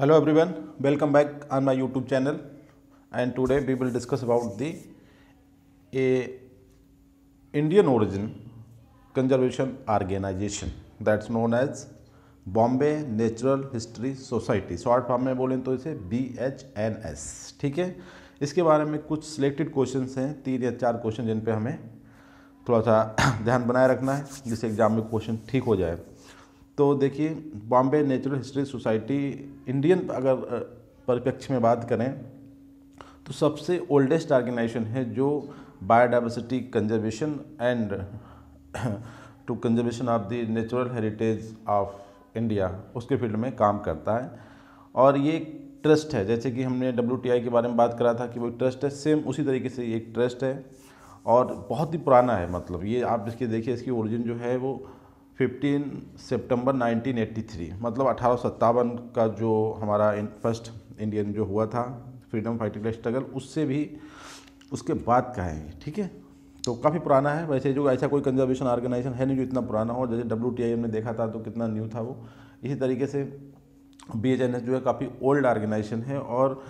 hello everyone welcome back on my youtube channel and today we will discuss about the a indian origin conservation organization that's known as Bombay natural history Society short form में बोलें तो इसे B H N S ठीक है इसके बारे में कुछ सिलेक्टेड क्वेश्चन हैं तीन या चार क्वेश्चन जिन पे हमें थोड़ा सा ध्यान बनाए रखना है जिससे एग्ज़ाम में क्वेश्चन ठीक हो जाए तो देखिए Bombay natural history Society Indian अगर परिप्रेक्ष्य में बात करें तो सबसे ओल्डेस्ट ऑर्गेनाइजेशन है जो biodiversity conservation and to conservation of the natural heritage of India उसके फील्ड में काम करता है और ये एक ट्रस्ट है जैसे कि हमने डब्ल्यू के बारे में बात करा था कि वो ट्रस्ट है सेम उसी तरीके से ये एक ट्रस्ट है और बहुत ही पुराना है मतलब ये आप इसके देखिए इसकी ओरिजिन जो है वो 15 सितंबर 1983 मतलब अठारह का जो हमारा फर्स्ट इंडियन जो हुआ था फ्रीडम फाइटिंग स्ट्रगल उससे भी उसके बाद का है ठीक है तो काफ़ी पुराना है वैसे जो ऐसा कोई कंजर्वेशन ऑर्गेनाइजेशन है नहीं जो इतना पुराना हो जैसे डब्ल्यू टी ने देखा था तो कितना न्यू था वो इसी तरीके से बी जो है काफ़ी ओल्ड ऑर्गेनाइजेशन है और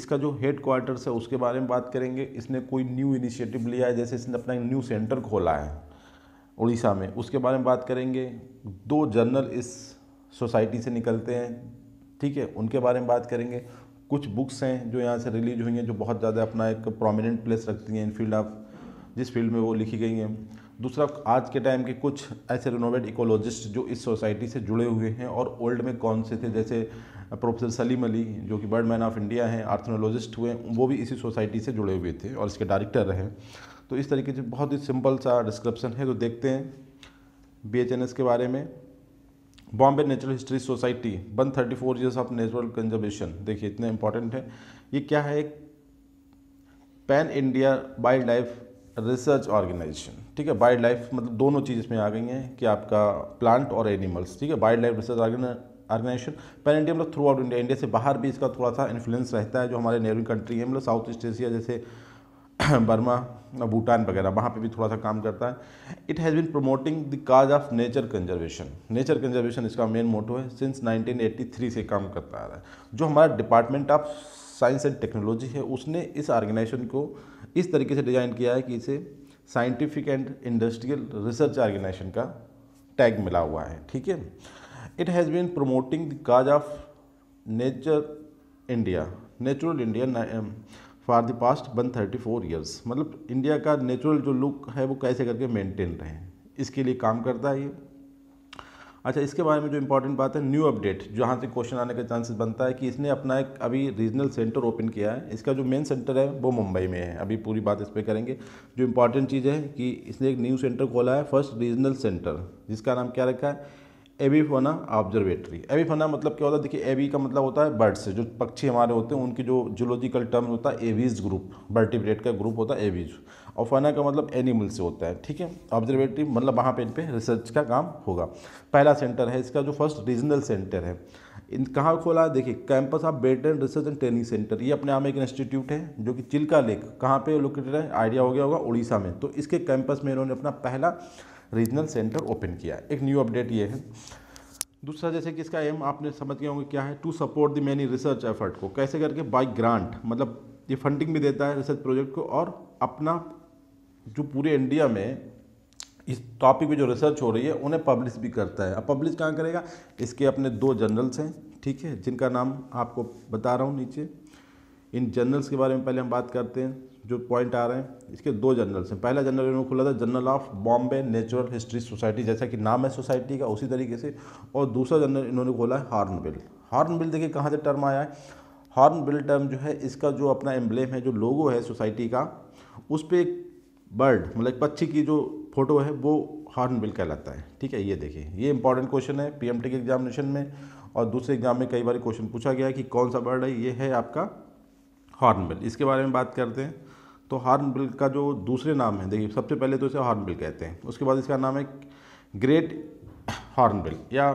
इसका जो हेड क्वार्टर्स है उसके बारे में बात करेंगे इसने कोई न्यू इनिशिएटिव लिया है जैसे इसने अपना न्यू सेंटर खोला है उड़ीसा में उसके बारे में बात करेंगे दो जर्नल इस सोसाइटी से निकलते हैं ठीक है उनके बारे में बात करेंगे कुछ बुक्स हैं जो यहाँ से रिलीज हुई हैं जो बहुत ज़्यादा अपना एक प्रोमिनेंट प्लेस रखती हैं इन फील्ड ऑफ जिस फील्ड में वो लिखी गई हैं दूसरा आज के टाइम के कुछ ऐसे रिनोवेट इकोलॉजिस्ट जो इस सोसाइटी से जुड़े हुए हैं और ओल्ड में कौन से थे जैसे प्रोफेसर सलीम अली जो कि बर्ड मैन ऑफ इंडिया हैं आर्थनोलॉजिस्ट हुए वो भी इसी सोसाइटी से जुड़े हुए थे और इसके डायरेक्टर रहे तो इस तरीके से बहुत ही सिंपल सा डिस्क्रिप्शन है तो देखते हैं बी के बारे में Bombay natural history Society one thirty four years of natural conservation देखिए इतना इंपॉर्टेंट है ये क्या है एक pan India wildlife research organisation ठीक है वाइल्ड लाइफ मतलब दोनों चीज़ इसमें आ गई हैं कि आपका प्लांट और एनिमल्स ठीक है wildlife research organisation pan India मतलब थ्रू आउट इंडिया इंडिया से बाहर भी इसका थोड़ा सा इन्फ्लुएंस रहता है जो हमारे नेबरिंग कंट्री है मतलब साउथ ईस्ट एशिया जैसे बर्मा भूटान वगैरह वहाँ पे भी थोड़ा सा काम करता है it has been promoting the cause of nature conservation nature conservation इसका मेन मोटो है सिंस 1983 से काम करता आ रहा है जो हमारा department of science and technology है उसने इस ऑर्गेनाइजेशन को इस तरीके से डिज़ाइन किया है कि इसे scientific and industrial research organisation का टैग मिला हुआ है ठीक है it has been promoting the cause of nature India natural India for the past one thirty four years मतलब इंडिया का नेचुरल जो लुक है वो कैसे करके मेंटेन रहे इसके लिए काम करता है ये अच्छा इसके बारे में जो इम्पोर्टेंट बात है न्यू अपडेट जहाँ से क्वेश्चन आने का चांसेस बनता है कि इसने अपना एक अभी रीजनल सेंटर ओपन किया है इसका जो मेन सेंटर है वो मुंबई में है अभी पूरी बात इस पर करेंगे जो इम्पोर्टेंट चीज़ है कि इसने एक न्यू सेंटर खोला है फर्स्ट रीजनल सेंटर जिसका नाम क्या रखा है एविफोना ऑब्जर्वेटरी एविफोना मतलब क्या होता है देखिए एवी का मतलब होता है बर्ड्स जो पक्षी हमारे होते हैं उनकी जो जूलॉजिकल टर्म होता है एवीज ग्रुप बर्टिब्रेट का ग्रुप होता है एवीज और फना का मतलब एनिमल से होता है ठीक है ऑब्जर्वेटरी मतलब वहाँ पे इन पर रिसर्च का काम होगा पहला सेंटर है इसका जो फर्स्ट रीजनल सेंटर है इन कहाँ खोला है देखिए कैंपस ऑफ बेटन रिसर्च एंड ट्रेनिंग सेंटर ये अपने आप में एक इंस्टीट्यूट है जो कि चिल्का लेक कहाँ पे लोकेटेड है आइडिया हो गया होगा उड़ीसा में तो इसके कैंपस में इन्होंने अपना पहला रीजनल सेंटर ओपन किया एक न्यू अपडेट ये है दूसरा जैसे कि इसका एम आपने समझ गए होंगे क्या है to support the many research effort को कैसे करके बाई ग्रांट मतलब ये फंडिंग भी देता है रिसर्च प्रोजेक्ट को और अपना जो पूरे इंडिया में इस टॉपिक पे जो रिसर्च हो रही है उन्हें पब्लिश भी करता है अब पब्लिश कहाँ करेगा इसके अपने दो जर्नल्स हैं ठीक है जिनका नाम आपको बता रहा हूँ नीचे इन जर्नल्स के बारे में पहले हम बात करते हैं जो पॉइंट आ रहे हैं इसके दो जर्नल्स हैं पहला जर्नल इन्होंने खुला था journal of Bombay natural history Society जैसा कि नाम है सोसाइटी का उसी तरीके से और दूसरा जर्नल इन्होंने खोला है हॉर्नबिल हॉर्नबिल देखिए कहाँ से टर्म आया है हॉर्नबिल टर्म जो है इसका जो अपना एम्बलेम है जो लोगो है सोसाइटी का उस पर एक बर्ड मतलब पक्षी की जो फोटो है वो हॉर्नबिल कहलाता है ठीक है ये देखिए ये इंपॉर्टेंट क्वेश्चन है टी के एग्जामिनेशन में और दूसरे एग्जाम में कई बार क्वेश्चन पूछा गया है कि कौन सा बर्ड है ये है आपका हॉर्नबिल इसके बारे में बात करते हैं तो हार्नबिल का जो दूसरे नाम है देखिए सबसे पहले तो इसे हार्न कहते हैं उसके बाद इसका नाम है ग्रेट हॉर्नबिल या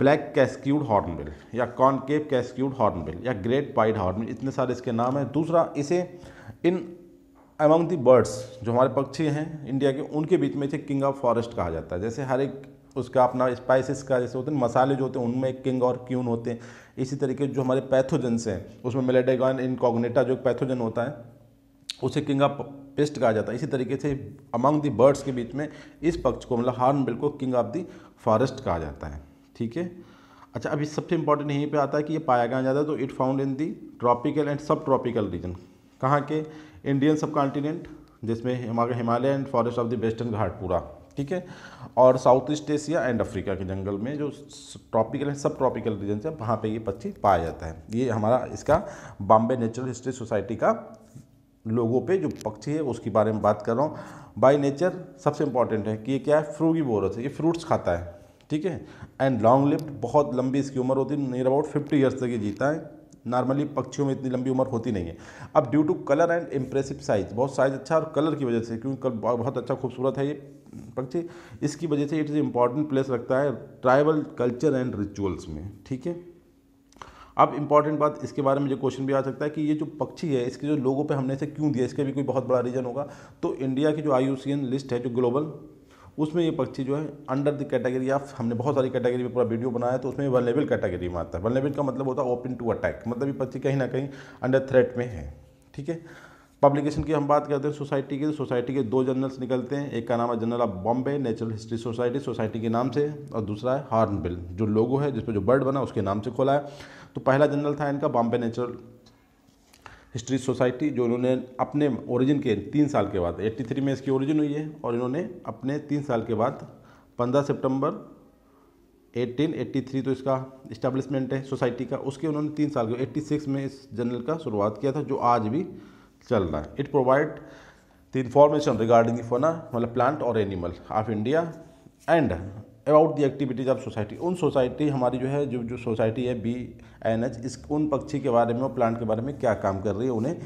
ब्लैक कैस्क्यूड हॉर्नबिल या कॉनकेव कैस्क्यूड हॉर्नबिल या ग्रेट पाइड हॉर्नबिल इतने सारे इसके नाम हैं दूसरा इसे इन अमंग दी बर्ड्स जो हमारे पक्षी हैं इंडिया के उनके बीच में इसे किंग ऑफ फॉरेस्ट कहा जाता है जैसे हर एक उसका अपना स्पाइसेस का जैसे होते हैं मसाले जो होते हैं उनमें किंग और क्यून होते हैं इसी तरीके जो हमारे पैथोजन्स हैं उसमें मेलेडेगॉन इनकॉग्नेटा जो पैथोजन होता है उसे किंग ऑफ पेस्ट कहा जाता है इसी तरीके से अमंग दी बर्ड्स के बीच में इस पक्ष को मतलब बिल को किंग ऑफ दी फॉरेस्ट कहा जाता है ठीक है अच्छा अभी सबसे इंपॉर्टेंट यहीं पे आता है कि ये पाया कहाँ जाता है तो it found in the tropical and subtropical region कहाँ के इंडियन सब कॉन्टिनेंट जिसमें हमारे Himalaya and forest of the western Ghat पूरा ठीक है और south east Asia and Africa के जंगल में जो tropical and subtropical region है वहाँ पे ये पक्षी पाया जाता है ये हमारा इसका बॉम्बे नेचुरल हिस्ट्री सोसाइटी का लोगों पे जो पक्षी है उसके बारे में बात कर रहा हूँ बाई नेचर सबसे इंपॉर्टेंट है कि ये क्या है फ्रूगी बोरस है ये फ्रूट्स खाता है ठीक है एंड लॉन्ग लिफ्ट बहुत लंबी इसकी उम्र होती है नियर अबाउट फिफ्टी ईयर्स तक ये जीता है नॉर्मली पक्षियों में इतनी लंबी उम्र होती नहीं है अब due to colour and impressive size बहुत साइज अच्छा और कलर की वजह से क्योंकि बहुत अच्छा खूबसूरत है ये पक्षी इसकी वजह से इट इज़ इम्पॉर्टेंट प्लेस रखता है ट्राइबल कल्चर एंड रिचुअल्स में ठीक है अब इंपॉर्टेंट बात इसके बारे में जो क्वेश्चन भी आ सकता है कि ये जो पक्षी है इसके जो लोगों पे हमने इसे क्यों दिया इसका भी कोई बहुत बड़ा रीज़न होगा तो इंडिया की जो आई लिस्ट है जो ग्लोबल उसमें ये पक्षी जो है अंडर द कैटेगरी ऑफ हमने बहुत सारी कैटेगरी में पूरा वीडियो बनाया तो उसमें वर्लेबल कैटेगरी में आता है वनलेबल का मतलब होता है ओपन टू अटैक मतलब ये पक्षी कहीं ना कहीं अंडर थ्रेट में है ठीक है पब्लिकेशन की हम बात करते हैं सोसाइटी की सोसाइटी तो के दो जर्नल्स निकलते हैं एक का नाम है journal of Bombay natural history Society society के नाम से और दूसरा है हॉर्नबिल जो लोगो है जिस पर जो बर्ड बना उसके नाम से खोला है तो पहला जर्नल था इनका बॉम्बे नेचुरल हिस्ट्री सोसाइटी जो इन्होंने अपने ओरिजिन के तीन साल के बाद 83 में इसकी ओरिजिन हुई है और इन्होंने अपने तीन साल के बाद 15 सितंबर 1883 तो इसका इस्टेब्लिशमेंट है सोसाइटी का उसके उन्होंने तीन साल के 86 में इस जर्नल का शुरुआत किया था जो आज भी चल रहा है it provide the information regarding fauna मतलब प्लांट और animal of India and about the activities of society उन सोसाइटी हमारी जो है जो जो सोसाइटी है बी एन एच इस उन पक्षी के बारे में और प्लांट के बारे में क्या काम कर रही है उन्हें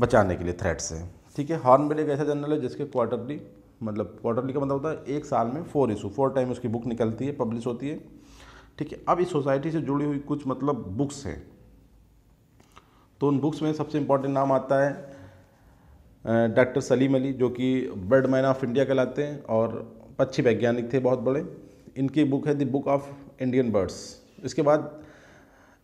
बचाने के लिए थ्रेट से ठीक है हॉर्नबिल एक ऐसा जर्नल है जिसके क्वार्टरली मतलब क्वार्टरली का मतलब होता है एक साल में फोर इशू फोर टाइम उसकी बुक निकलती है पब्लिश होती है ठीक है अब इस सोसाइटी से जुड़ी हुई कुछ मतलब बुक्स हैं तो उन बुक्स में सबसे इम्पॉर्टेंट नाम आता है डॉक्टर सलीम अली जो कि बर्ड मैन ऑफ इंडिया कहलाते हैं और पक्षी वैज्ञानिक थे बहुत बड़े इनकी बुक है the book of Indian birds इसके बाद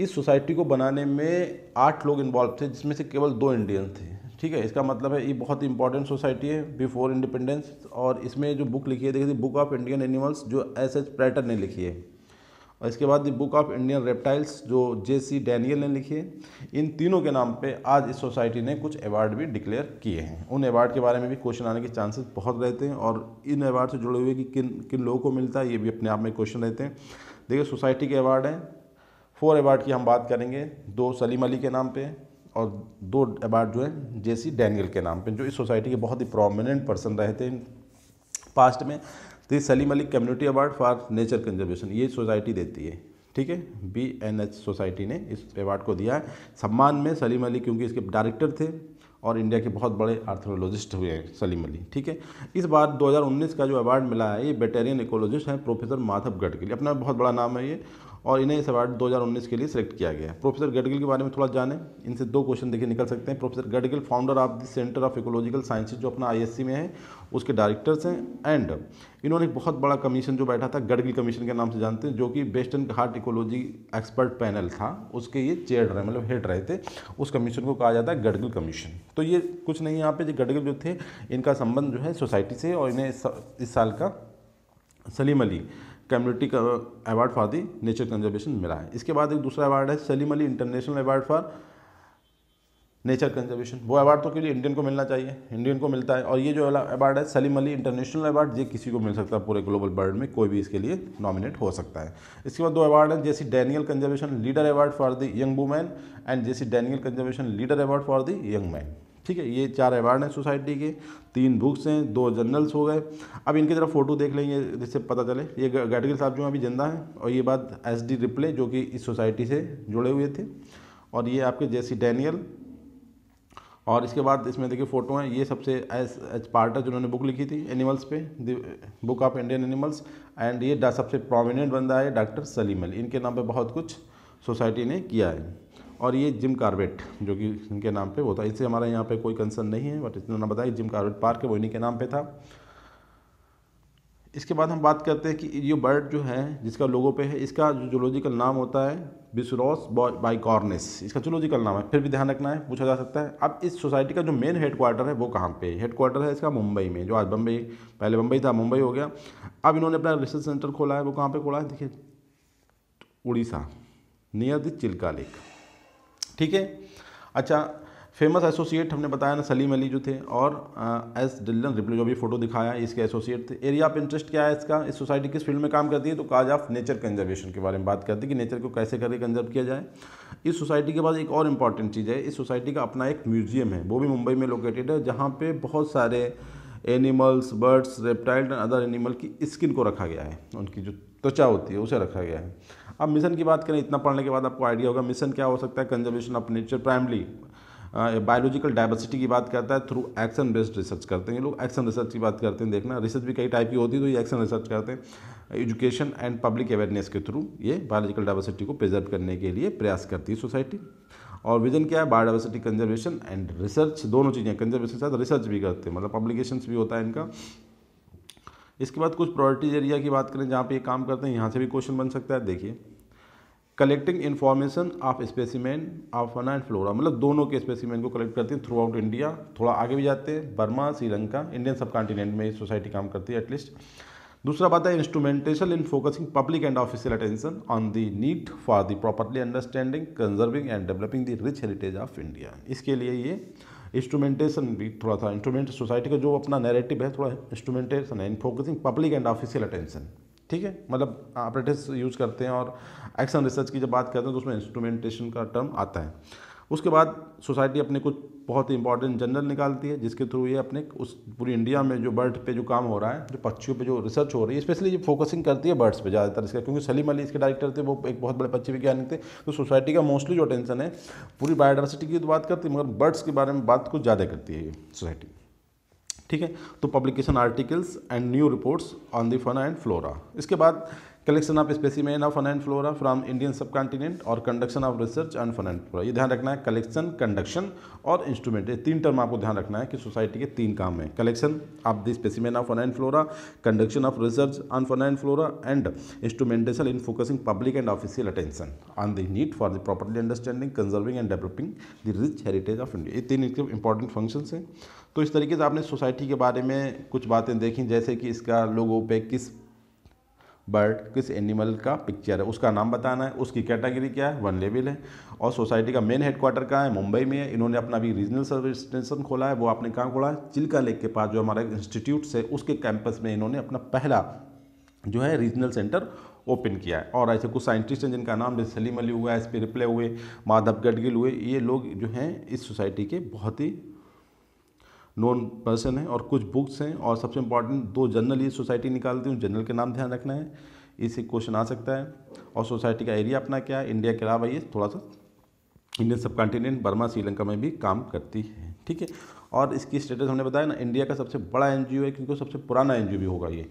इस सोसाइटी को बनाने में आठ लोग इन्वॉल्व थे जिसमें से केवल दो इंडियन थे ठीक है इसका मतलब है ये बहुत इंपॉर्टेंट सोसाइटी है बिफोर इंडिपेंडेंस और इसमें जो बुक लिखी है देखिए बुक ऑफ इंडियन एनिमल्स जो एस एच प्रैटर ने लिखी है और इसके बाद the book of Indian reptiles जो जे सी डैनियल ने लिखी है इन तीनों के नाम पे आज इस सोसाइटी ने कुछ अवार्ड भी डिक्लेयर किए हैं उन अवार्ड के बारे में भी क्वेश्चन आने के चांसेस बहुत रहते हैं और इन अवार्ड से जुड़े हुए कि किन किन लोगों को मिलता है ये भी अपने आप में क्वेश्चन रहते हैं देखिए सोसाइटी के अवार्ड हैं फोर अवार्ड की हम बात करेंगे दो सलीम अली के नाम पर और दो अवार्ड जो है जे सी डैनियल के नाम पर जो इस सोसाइटी के बहुत ही प्रोमिनेंट पर्सन रहे थे पास्ट में तो ये Salim Ali community award for nature conservation ये सोसाइटी देती है ठीक है बी एन एच सोसाइटी ने इस अवार्ड को दिया है सम्मान में सलीम अली क्योंकि इसके डायरेक्टर थे और इंडिया के बहुत बड़े आर्थोलॉजिस्ट हुए हैं सलीम अली ठीक है इस बार 2019 का जो अवार्ड मिला है ये बेटेरियन इकोलॉजिस्ट हैं प्रोफेसर माधव गढ़ के लिए अपना बहुत बड़ा नाम है ये और इन्हें इस अवार्ड 2019 के लिए सिलेक्ट किया गया है प्रोफेसर गडगिल के बारे में थोड़ा जानें इनसे दो क्वेश्चन देखिए निकल सकते हैं professor Gadgil founder of the centre of ecological sciences जो अपना आईएससी में है उसके डायरेक्टर्स हैं एंड इन्होंने एक बहुत बड़ा कमीशन जो बैठा था गडगिल कमीशन के नाम से जानते हैं जो कि western Ghat ecology expert panel था उसके ये चेयर रहे मतलब हेड रहे थे उस कमीशन को कहा जाता है गडगिल कमीशन तो ये कुछ नहीं यहाँ पे जो गडगिल जो थे इनका संबंध जो है सोसाइटी से और इन्हें इस साल का Salim Ali community award for the nature conservation मिला है इसके बाद एक दूसरा अवार्ड है Salim Ali international award for nature conservation वो अवार्ड तो के लिए इंडियन को मिलना चाहिए इंडियन को मिलता है और ये जो अवार्ड है सलीम अली इंटरनेशनल अवार्ड ये किसी को मिल सकता है पूरे ग्लोबल वर्ल्ड में कोई भी इसके लिए नॉमिनेट हो सकता है इसके बाद दो अवार्ड है J C Daniel conservation leader award for the young woman and J C Daniel conservation leader award for the young man ठीक है ये चार अवार्ड हैं सोसाइटी के तीन बुक्स हैं दो जर्नल्स हो गए अब इनकी तरफ फोटो देख लेंगे जिससे पता चले ये गैटगिल साहब जो अभी जिंदा हैं और ये बात एस डी रिप्ले जो कि इस सोसाइटी से जुड़े हुए थे और ये आपके जेसी डैनियल और इसके बाद इसमें देखिए फ़ोटो हैं ये सबसे एस एच पार्टर जिन्होंने बुक लिखी थी एनिमल्स पे book of Indian animals and ये सबसे प्रोमिनेंट बंदा है डॉक्टर सलीम अली इनके नाम पे बहुत कुछ सोसाइटी ने किया है और ये जिम कार्बेट जो कि इनके नाम पे वो था इससे हमारे यहाँ पे कोई कंसर्न नहीं है बट इतना बताया जिम कार्बेट पार्क है वो इन्हीं के नाम पे था इसके बाद हम बात करते हैं कि ये बर्ड जो है जिसका लोगों पे है इसका जो जोलॉजिकल नाम होता है बिसरोस कॉर्नेस इसका जोलॉजिकल नाम है फिर भी ध्यान रखना है पूछा जा सकता है अब इस सोसाइटी का जो मेन हेड क्वार्टर है वो कहाँ पे हेड क्वार्टर है इसका मुंबई में जो आज बम्बई पहले बम्बई था मुंबई हो गया अब इन्होंने अपना रिसर्च सेंटर खोला है वो कहाँ पर खोला है देखिए Orissa near the Chilka lake ठीक है अच्छा फेमस एसोसिएट हमने बताया ना सलीम अली जो थे और आ, एस डिल्लन रिप्ले जो भी फोटो दिखाया इसके एसोसिएट थे एरिया ऑफ इंटरेस्ट क्या है इसका इस सोसाइटी किस फील्ड में काम करती है तो काज ऑफ नेचर कंजर्वेशन के बारे में बात करती है कि नेचर को कैसे करके कंजर्व किया जाए इस सोसाइटी के पास एक और इम्पॉर्टेंट चीज़ है इस सोसाइटी का अपना एक म्यूजियम है वो भी मुंबई में लोकेटेड है जहाँ पर बहुत सारे animals birds reptiles and other animal की स्किन को रखा गया है उनकी जो त्वचा होती है उसे रखा गया है अब मिशन की बात करें इतना पढ़ने के बाद आपको आइडिया होगा मिशन क्या हो सकता है conservation of nature primarily biological diversity की बात करता है थ्रू एक्शन बेस्ड रिसर्च करते हैं ये लोग एक्शन रिसर्च की बात करते हैं देखना रिसर्च भी कई टाइप की होती है तो ये एक्शन रिसर्च करते हैं एजुकेशन एंड पब्लिक अवेयरनेस के थ्रू ये बायोलॉजिकल डाइवर्सिटी को प्रिजर्व करने के लिए प्रयास करती है सोसाइटी और विजन क्या है बायोडाइवर्सिटी कंजर्वेशन एंड रिसर्च दोनों चीज़ें कंजर्वेशन के साथ रिसर्च भी करते हैं मतलब पब्लिकेशंस भी होता है इनका इसके बाद कुछ प्रॉपर्टीज एरिया की बात करें जहाँ पे ये काम करते हैं यहाँ से भी क्वेश्चन बन सकता है देखिए collecting information of specimen of fauna and flora मतलब दोनों के स्पेसीमैन को कलेक्ट करते हैं थ्रू आउट इंडिया थोड़ा आगे भी जाते हैं बर्मा श्रीलंका इंडियन सब कॉन्टिनेंट में ये सोसाइटी काम करती है एटलीस्ट दूसरा बात है instrumentation in focusing public and official attention on the need for the properly understanding conserving and developing the rich heritage of India इसके लिए ये इंस्ट्रूमेंटेशन भी थोड़ा था इंस्ट्रूमेंट सोसाइटी का जो अपना नैरेटिव है थोड़ा इंस्ट्रूमेंटेशन है in focusing public and official attention ठीक है मतलब ऑपरेटिव यूज़ करते हैं और एक्शन रिसर्च की जब बात करते हैं तो उसमें इंस्ट्रूमेंटेशन का टर्म आता है उसके बाद सोसाइटी अपने कुछ बहुत ही इंपॉर्टेंट जर्नल निकालती है जिसके थ्रू ये अपने उस पूरी इंडिया में जो बर्ड पे जो काम हो रहा है जो पक्षियों पे जो रिसर्च हो रही है स्पेशली ये फोकसिंग करती है बर्ड्स पे ज़्यादातर इसका क्योंकि सलीम अली इसके डायरेक्टर थे वो एक बहुत बड़े पक्षी वैज्ञानिक थे तो सोसाइटी का मोस्टली जो टेंशन है पूरी बायोडाइवर्सिटी की तो बात करती है मगर बर्ड्स के बारे में बात कुछ ज़्यादा करती है ये सोसाइटी ठीक है तो publication articles and new reports on the fauna and flora इसके बाद collection of specimen of fauna and flora from Indian subcontinent और conduction of research and fauna and flora ये ध्यान रखना है कलेक्शन कंडक्शन और इंस्ट्रूमेंट ये तीन टर्म आपको ध्यान रखना है कि सोसाइटी के तीन काम है collection of the specimen of fauna and flora conduction of research on fauna and flora and instrumentation in focusing public and official attention on the need for the property understanding conserving and developing the rich heritage of India ये तीन इसके important functions हैं तो इस तरीके से आपने society के बारे में कुछ बातें देखी जैसे कि इसका लोगों पर किस बर्ड किस एनिमल का पिक्चर है उसका नाम बताना है उसकी कैटेगरी क्या है वन लेवल है और सोसाइटी का मेन हेडक्वार्टर कहाँ है मुंबई में है इन्होंने अपना अभी रीजनल सर्विस स्टेशन खोला है वो आपने कहाँ खोला है चिल्का लेक के पास जो हमारा इंस्टीट्यूट्स है उसके कैंपस में इन्होंने अपना पहला जो है रीजनल सेंटर ओपन किया है और ऐसे कुछ साइंटिस्ट हैं जिनका नाम जैसे सलीम अली हुआ एस पी रिप्ले हुए माधव गडगिल हुए ये लोग जो हैं इस सोसाइटी के बहुत ही नोन पर्सन है और कुछ बुक्स हैं और सबसे इम्पॉर्टेंट दो जनरल ये सोसाइटी निकालती हूँ जनरल के नाम ध्यान रखना है इससे क्वेश्चन आ सकता है और सोसाइटी का एरिया अपना क्या है इंडिया के अलावा ये थोड़ा सा इंडियन सब कॉन्टिनेंट बर्मा श्रीलंका में भी काम करती है ठीक है और इसकी स्टेटस हमने बताया ना इंडिया का सबसे बड़ा एन है क्योंकि सबसे पुराना एन भी होगा ये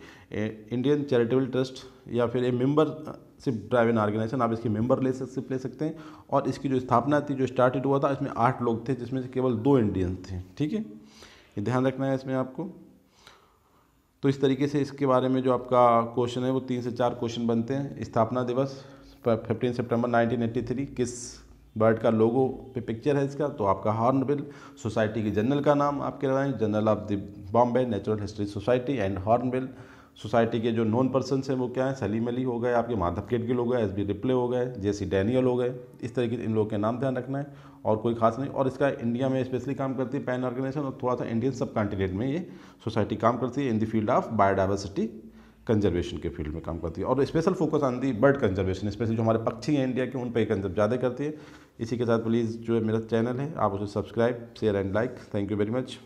इंडियन चैरिटेबल ट्रस्ट या फिर ये मेम्बरशिप ड्राइविंग ऑर्गेनाइजेशन आप इसके मेंबर ले सकते ले सकते हैं और इसकी जो स्थापना थी जो स्टार्टेड हुआ था इसमें आठ लोग थे जिसमें से केवल दो इंडियन थे ठीक है ये ध्यान रखना है इसमें आपको तो इस तरीके से इसके बारे में जो आपका क्वेश्चन है वो तीन से चार क्वेश्चन बनते हैं स्थापना दिवस फिफ्टीन सितंबर 1983 किस बर्ड का लोगो पे पिक्चर है इसका तो आपका हॉर्नबिल सोसाइटी के जनरल का नाम आपके लगाएं journal of the Bombay natural history society and hornbill society के जो नॉन पर्सनस हैं वो क्या हैं सलीम अली हो गए आपके माधव के हो गए एस बी रिप्ले हो गए जे सी डैनियल हो गए इस तरीके से इन लोगों के नाम ध्यान रखना है और कोई खास नहीं और इसका इंडिया में स्पेशली काम करती है पैन ऑर्गेनाइजेशन और थोड़ा सा इंडियन सब कॉन्टिनेंट में ये सोसाइटी काम करती है in the field of biodiversity conservation के फील्ड में काम करती है और special focus on the bird conservation specially जो हमारे पक्षी हैं इंडिया के उन पर कंजर्व ज़्यादा करती है इसी के साथ प्लीज़ जो है मेरा चैनल है आप उसे subscribe share and like thank you very much